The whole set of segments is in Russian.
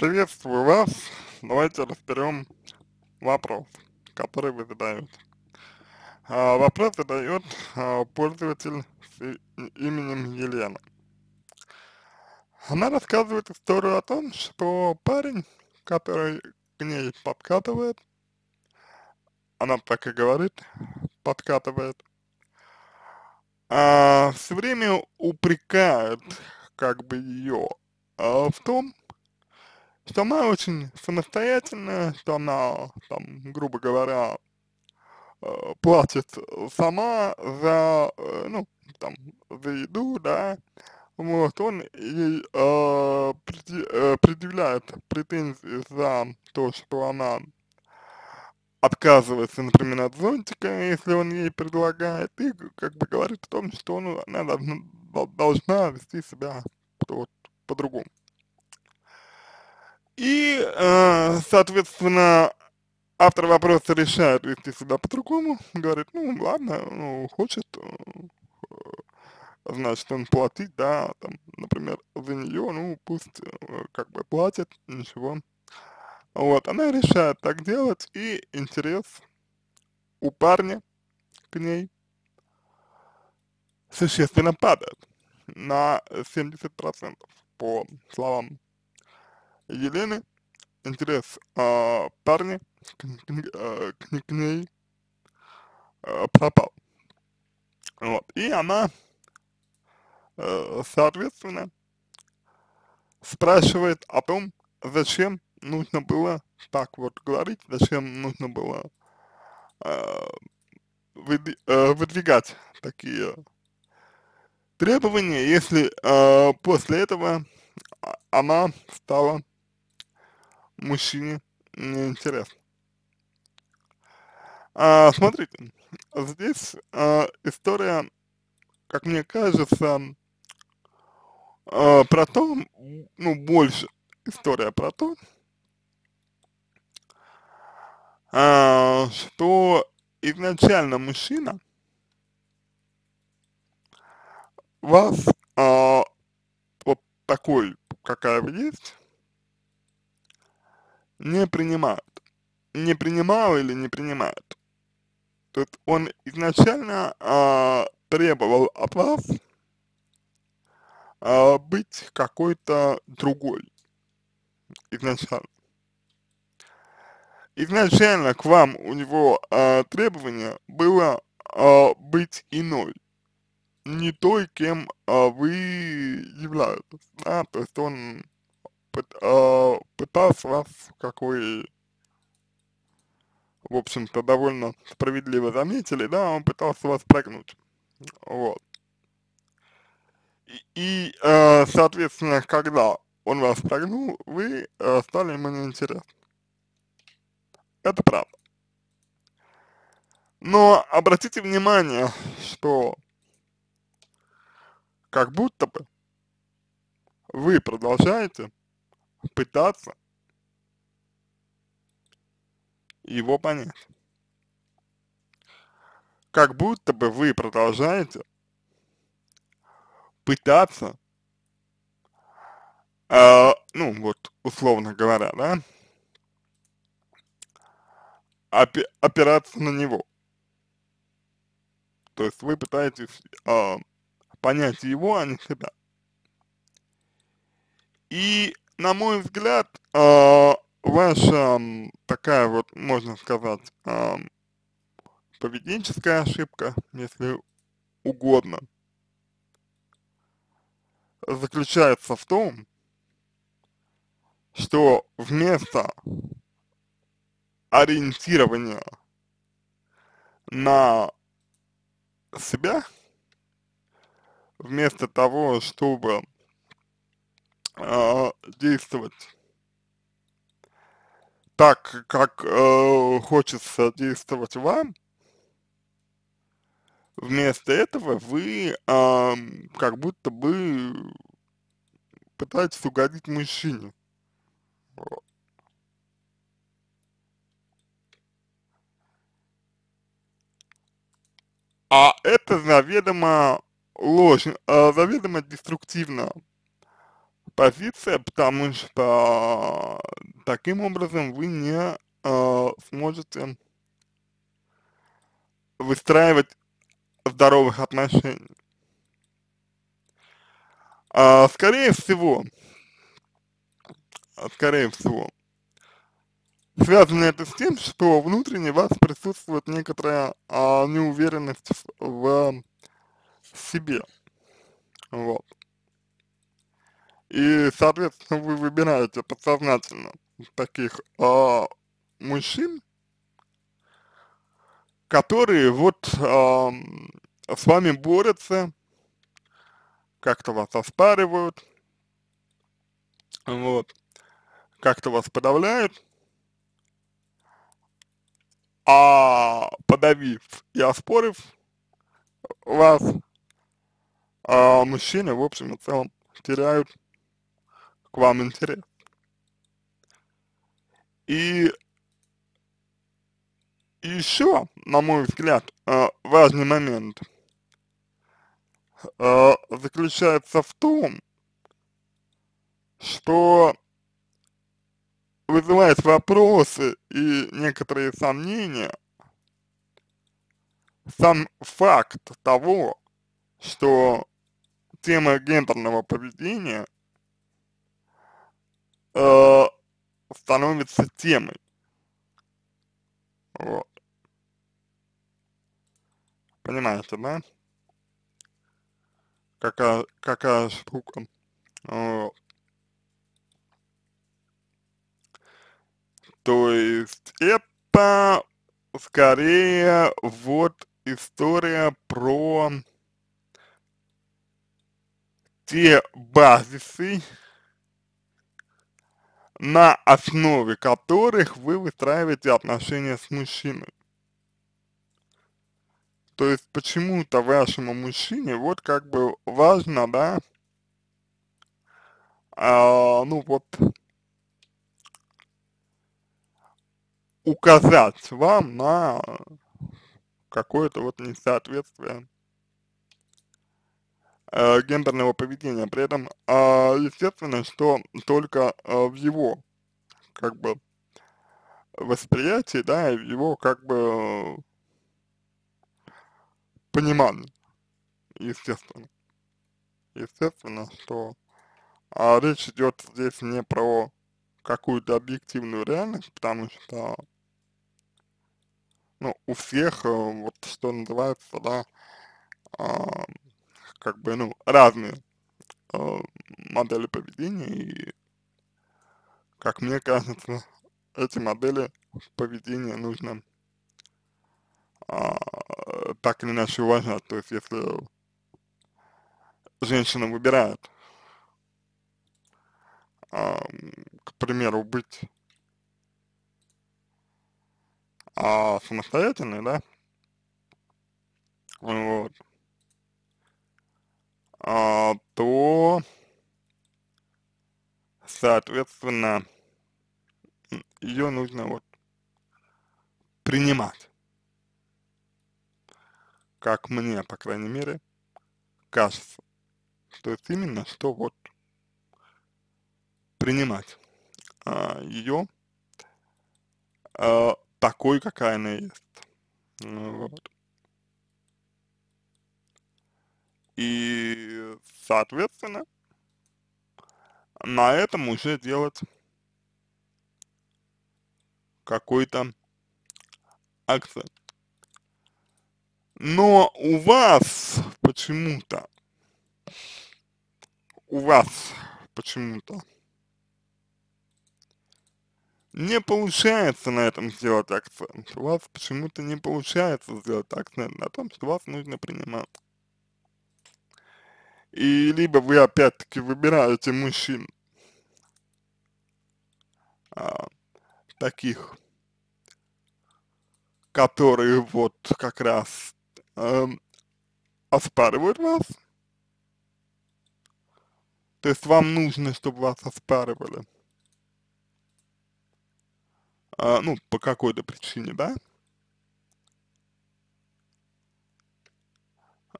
Приветствую вас. Давайте разберем вопрос, который вы задаете. А, вопрос задает а, пользователь с именем Елена. Она рассказывает историю о том, что парень, который к ней подкатывает, она так и говорит, подкатывает, а, все время упрекает как бы ее а, в том, что она очень самостоятельная, что она, там, грубо говоря, э, платит сама за, э, ну, там, за еду, да, вот, он ей э, э, предъявляет претензии за то, что она отказывается, например, от зонтика, если он ей предлагает, и как бы говорит о том, что он, ну, она должна, должна вести себя вот, по-другому. И, э, соответственно, автор вопроса решает вести себя по-другому, говорит, ну ладно, ну, хочет, э, э, значит, он платить, да, там, например, за нее, ну, пусть э, как бы платит, ничего. Вот, она решает так делать, и интерес у парня к ней существенно падает на 70% по словам Елены, интерес а, парня к, к, а, к, к ней а, пропал. Вот. И она, э, соответственно, спрашивает о том, зачем нужно было так вот говорить, зачем нужно было а, э, выдвигать такие требования, если э, после этого а, она стала мужчине интересно. А, смотрите, здесь а, история, как мне кажется, а, про то, ну, больше история про то, а, что изначально мужчина вас а, вот такой, какая вы есть, не принимают. Не принимал или не принимает. То есть он изначально а, требовал от вас а, быть какой-то другой. Изначально. Изначально к вам у него а, требование было а, быть иной не той, кем а, вы являетесь, да, то есть он а, пытался вас, как вы, в общем-то, довольно справедливо заметили, да, он пытался вас прогнуть, вот. И, э, соответственно, когда он вас прогнул, вы э, стали ему неинтересны. Это правда. Но обратите внимание, что как будто бы вы продолжаете пытаться его понять. Как будто бы вы продолжаете пытаться, э, ну вот условно говоря, да, опи опираться на него. То есть вы пытаетесь э, понять его, а не себя. И на мой взгляд, э, ваша такая вот, можно сказать, э, поведенческая ошибка, если угодно, заключается в том, что вместо ориентирования на себя, вместо того, чтобы э, действовать так, как э, хочется действовать вам, вместо этого вы э, как будто бы пытаетесь угодить мужчине. А это заведомо ложь, э, заведомо деструктивно позиция, потому что таким образом вы не э, сможете выстраивать здоровых отношений. А, скорее всего, скорее всего, связано это с тем, что внутренне у вас присутствует некоторая а, неуверенность в, в себе. Вот. И, соответственно, вы выбираете подсознательно таких э, мужчин, которые вот э, с вами борются, как-то вас оспаривают, вот, как-то вас подавляют, а подавив и оспорив вас, а мужчины, в общем и целом, теряют к вам интерес. И еще, на мой взгляд, э, важный момент э, заключается в том, что вызывает вопросы и некоторые сомнения сам факт того, что тема гендерного поведения – э, становится темой. Вот. Понимаете, да? Какая, какая штука. Вот. То есть это скорее вот история про те базисы, на основе которых вы выстраиваете отношения с мужчиной. То есть почему-то вашему мужчине вот как бы важно, да, а, ну вот, указать вам на какое-то вот несоответствие э, гендерного поведения. При этом, э, естественно, что только э, в его, как бы, восприятии, да, и в его, как бы, понимании, естественно. Естественно, что а, речь идет здесь не про какую-то объективную реальность, потому что, ну, у всех, э, вот что называется, да, а, как бы, ну, разные э, модели поведения, и, как мне кажется, эти модели поведения нужно э, так или иначе уважать. То есть, если женщина выбирает, э, к примеру, быть э, самостоятельной, да, вот, соответственно, ее нужно вот принимать. Как мне, по крайней мере, кажется. То есть именно что вот принимать а, ее а, такой, какая она есть. Ну вот. И, соответственно, на этом уже делать какой-то акцент. Но у вас почему-то, у вас почему-то не получается на этом сделать акцент. У вас почему-то не получается сделать акцент на том, что вас нужно принимать и либо вы опять-таки выбираете мужчин а, таких, которые вот как раз э, оспаривают вас. То есть вам нужно, чтобы вас оспаривали. А, ну, по какой-то причине, да?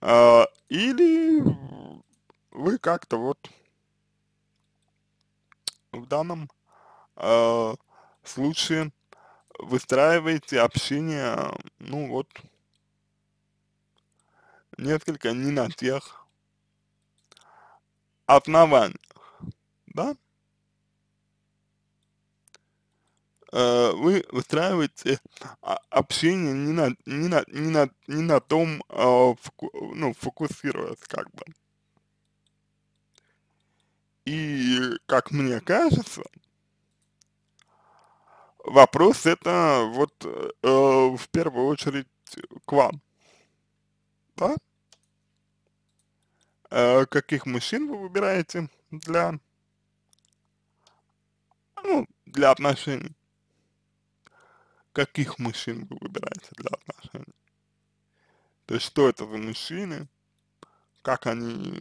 А, или вы как-то вот в данном э, случае выстраиваете общение, ну вот, несколько не на тех основаниях, да? А, вы выстраиваете общение не на, не на, не на, не на том, э, фоку, ну, фокусируясь как бы. И, как мне кажется, вопрос это вот э, в первую очередь к вам. Да? Э, каких мужчин вы выбираете для, ну, для отношений? Каких мужчин вы выбираете для отношений? То есть, что это за мужчины? Как они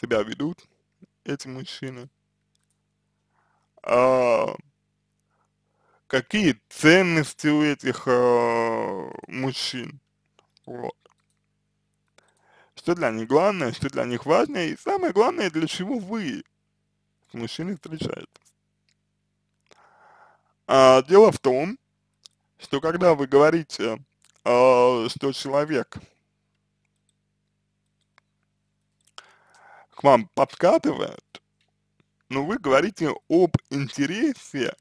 себя ведут эти мужчины, а, какие ценности у этих а, мужчин, вот. Что для них главное, что для них важно, и самое главное, для чего вы с мужчиной встречаетесь. А, дело в том, что когда вы говорите, а, что человек к вам подкатывает, но вы говорите об интересе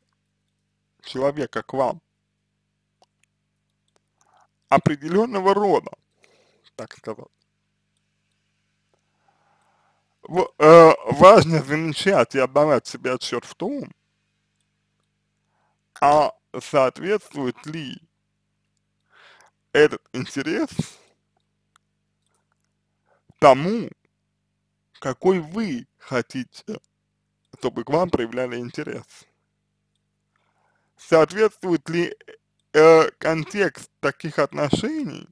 человека к вам определенного рода, так сказать. В, э, важно замечать и отдавать себе отчет в том, а соответствует ли этот интерес тому, какой вы хотите, чтобы к вам проявляли интерес. Соответствует ли э, контекст таких отношений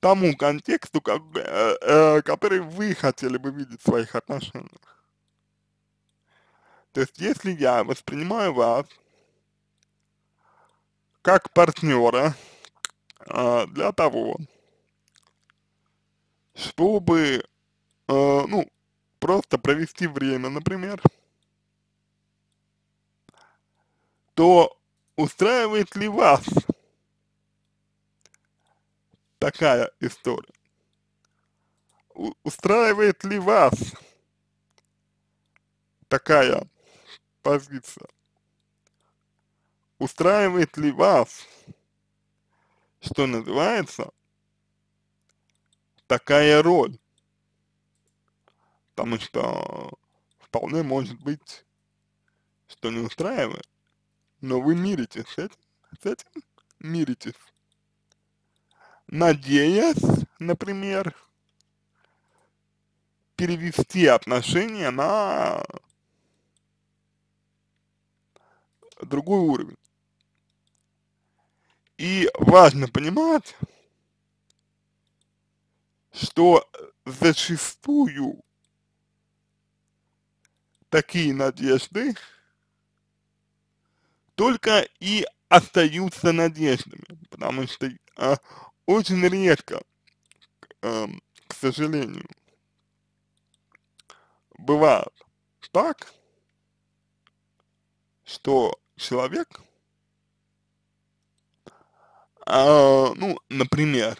тому контексту, как, э, э, который вы хотели бы видеть в своих отношениях? То есть, если я воспринимаю вас как партнера э, для того, чтобы, э, ну, просто провести время, например, то устраивает ли вас такая история? устраивает ли вас такая позиция? Устраивает ли вас, что называется, такая роль. Потому что вполне может быть, что не устраивает, но вы миритесь с этим, с этим миритесь. Надеясь, например, перевести отношения на другой уровень. И важно понимать, что э, зачастую такие надежды только и остаются надеждами, потому что э, очень редко, э, к сожалению, бывает так, что человек, э, ну, например,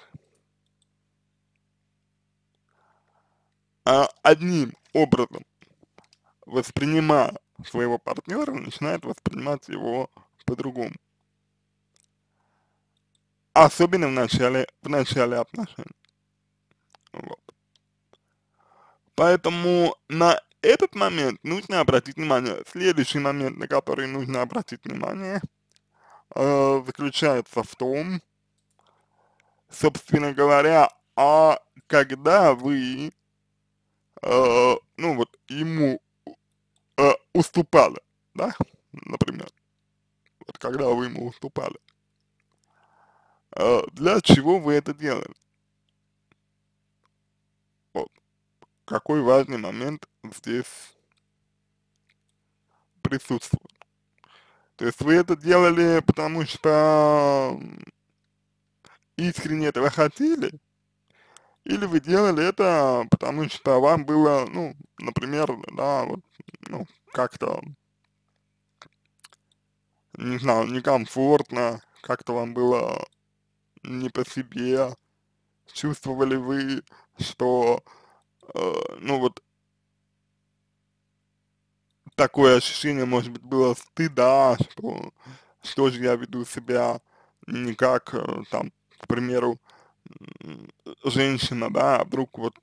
а, одним образом воспринимая своего партнера, начинает воспринимать его по-другому. Особенно в начале, в начале отношений. Вот. Поэтому на этот момент нужно обратить внимание. Следующий момент, на который нужно обратить внимание, э, заключается в том, собственно говоря, а когда вы э, ну вот ему э, уступали, да, например, вот когда вы ему уступали, э, для чего вы это делали? Вот. Какой важный момент здесь присутствует. То есть вы это делали, потому что искренне этого хотели, или вы делали это, потому что вам было, ну, например, да, вот, ну, как-то, не знаю, некомфортно, как-то вам было не по себе, чувствовали вы, что, э, ну, вот, такое ощущение, может быть, было стыда, что, что же я веду себя не как, э, там, к примеру, женщина, да, а вдруг вот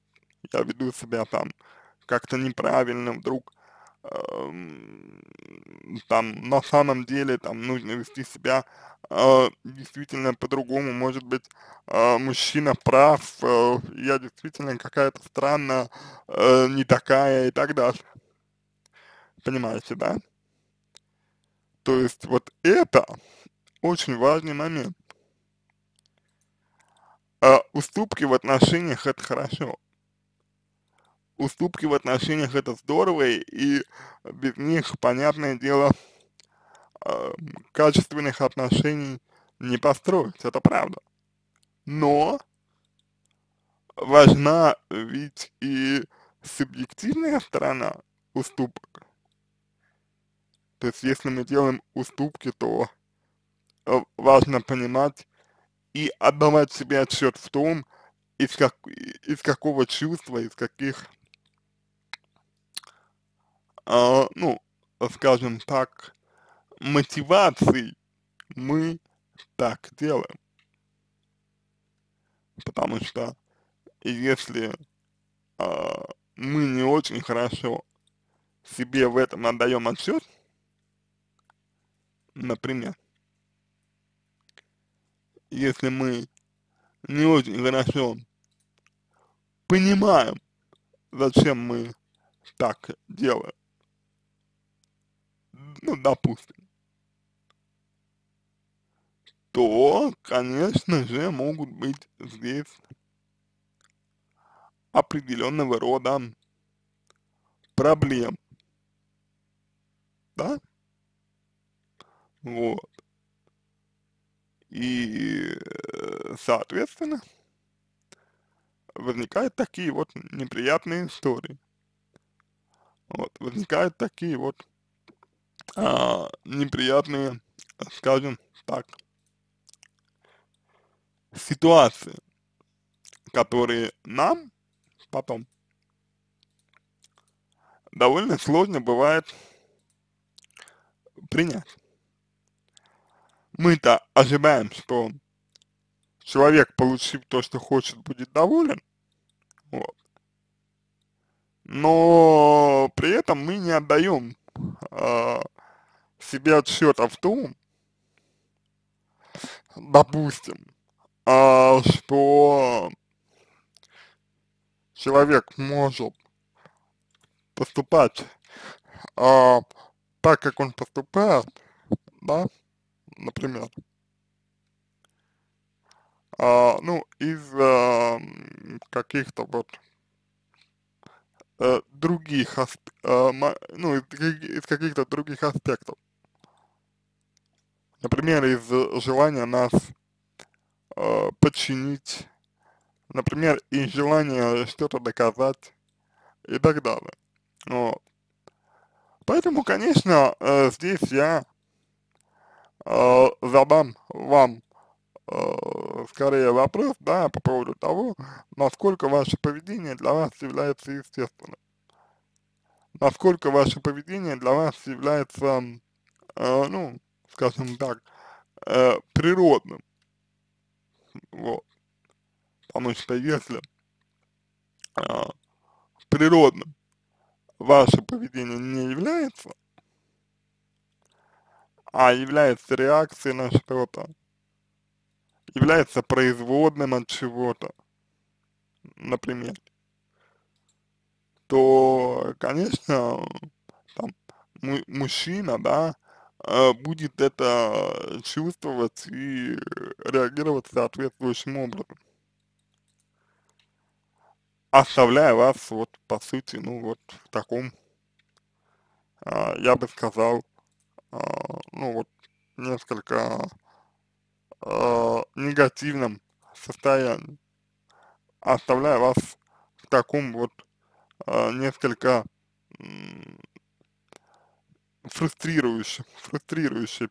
я веду себя там как-то неправильно, вдруг э, там на самом деле там нужно вести себя э, действительно по-другому, может быть э, мужчина прав, э, я действительно какая-то странная, э, не такая и так далее. Понимаете, да? То есть вот это очень важный момент э, уступки в отношениях это хорошо. Уступки в отношениях это здорово, и без них, понятное дело, э, качественных отношений не построить, это правда. Но важна ведь и субъективная сторона уступок. То есть, если мы делаем уступки, то э, важно понимать, и отдавать себе отчет в том, из, как, из какого чувства, из каких, э, ну, скажем так, мотиваций мы так делаем. Потому что если э, мы не очень хорошо себе в этом отдаем отчет, например, если мы не очень хорошо понимаем, зачем мы так делаем. Ну, допустим. То, конечно же, могут быть здесь определенного рода проблем. Да? Вот. И, э, соответственно, возникают такие вот неприятные истории. Вот, возникают такие вот а, неприятные, скажем так, ситуации, которые нам потом довольно сложно бывает принять мы-то ожидаем, что человек, получив то, что хочет, будет доволен, вот. Но при этом мы не отдаем э, а, себе отчета в том, допустим, э, что человек может поступать э, так, как он поступает, да, например. А, ну, из а, каких-то вот э, других, а, ну, из, каких-то других аспектов. Например, из э, желания нас а, подчинить, например, из желания что-то доказать и так далее. Вот. Поэтому, конечно, э, здесь я э, задам вам э, скорее вопрос, да, по поводу того, насколько ваше поведение для вас является естественным. Насколько ваше поведение для вас является, э, ну, скажем так, э, природным. Вот. Потому что если э, природным ваше поведение не является, а является реакцией на что-то, является производным от чего-то, например, то, конечно, там, мужчина, да, э, будет это чувствовать и реагировать соответствующим образом оставляя вас вот по сути, ну вот в таком, а, я бы сказал, а, ну вот несколько э, негативном состоянии, оставляя вас в таком вот э, несколько э, фрустрирующей, фрустрирующей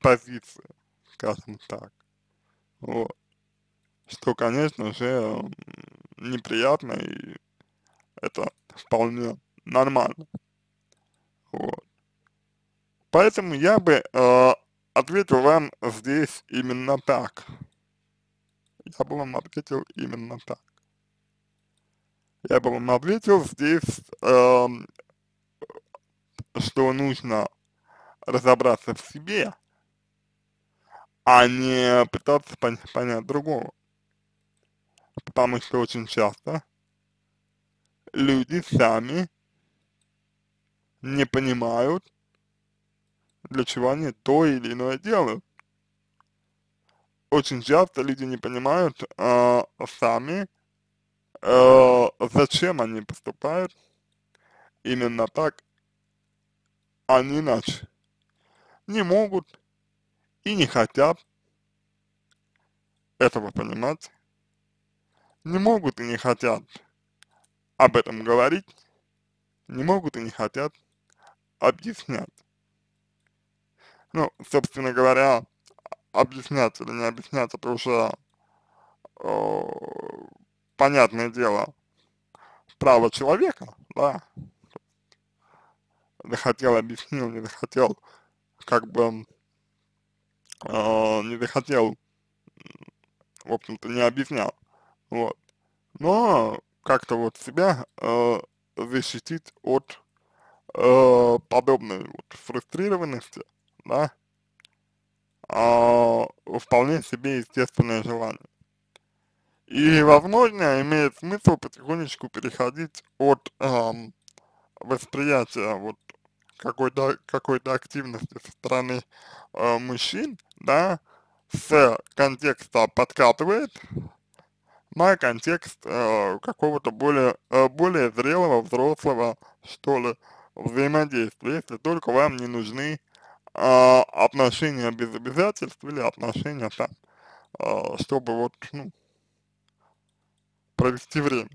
позиции, скажем так. Вот. Что, конечно же, неприятно и это вполне нормально. Вот. Поэтому я бы э, ответил вам здесь именно так. Я бы вам ответил именно так. Я бы вам ответил здесь, э, что нужно разобраться в себе, а не пытаться пон понять другого. Потому что очень часто люди сами не понимают, для чего они то или иное делают. Очень часто люди не понимают э, сами, э, зачем они поступают именно так, а не иначе. Не могут и не хотят этого понимать, не могут и не хотят об этом говорить, не могут и не хотят объяснять ну, собственно говоря, объяснять или не объяснять, это уже э, понятное дело право человека, да, захотел, объяснил, не захотел, как бы э, не захотел, в общем-то, не объяснял, вот. Но как-то вот себя э, защитить от э, подобной вот фрустрированности, да, а, вполне себе естественное желание. И, возможно, имеет смысл потихонечку переходить от эм, восприятия вот какой-то какой активности со стороны э, мужчин, да, с контекста подкатывает на контекст э, какого-то более, э, более зрелого, взрослого, что ли, взаимодействия, если только вам не нужны э, отношения без обязательств или отношения там, э, чтобы вот, ну, провести время.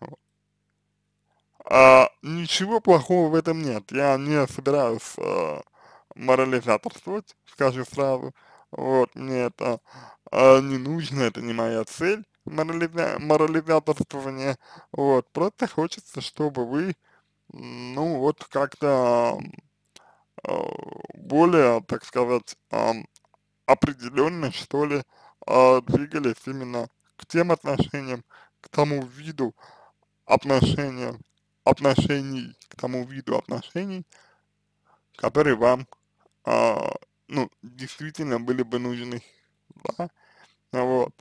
Вот. А, ничего плохого в этом нет. Я не собираюсь э, морализаторствовать, скажу сразу. Вот, мне это э, не нужно, это не моя цель морализа морализаторствование. Вот, просто хочется, чтобы вы, ну, вот как-то Э, более, так сказать, определенно, что ли, а, двигались именно к тем отношениям, к тому виду отношения, отношений, к тому виду отношений, которые вам, а, ну, действительно были бы нужны, да, вот,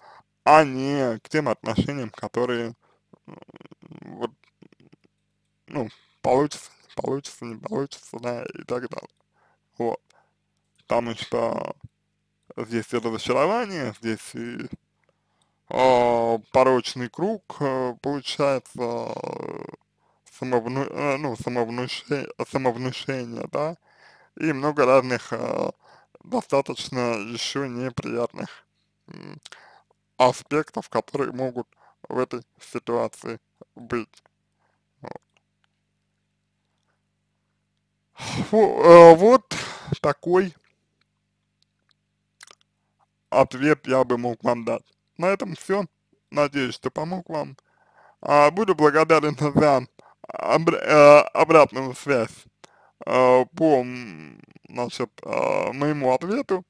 а не к тем отношениям, которые, вот, ну, получится получится, не получится, да, и так далее. Вот. Потому типа, что здесь и разочарование, здесь и э, порочный круг, э, получается, э, самовну, э, ну, самовнушение, самовнушение, да, и много разных э, достаточно еще неприятных э, аспектов, которые могут в этой ситуации быть. Э, вот такой ответ я бы мог вам дать. На этом все. Надеюсь, что помог вам. А, буду благодарен за э, обратную связь э, по значит, моему ответу.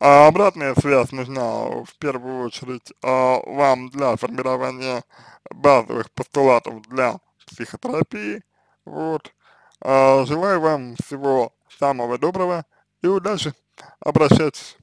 А обратная связь нужна в первую очередь вам для формирования базовых постулатов для психотерапии. Вот. А, желаю вам всего самого доброго и удачи. Обращайтесь.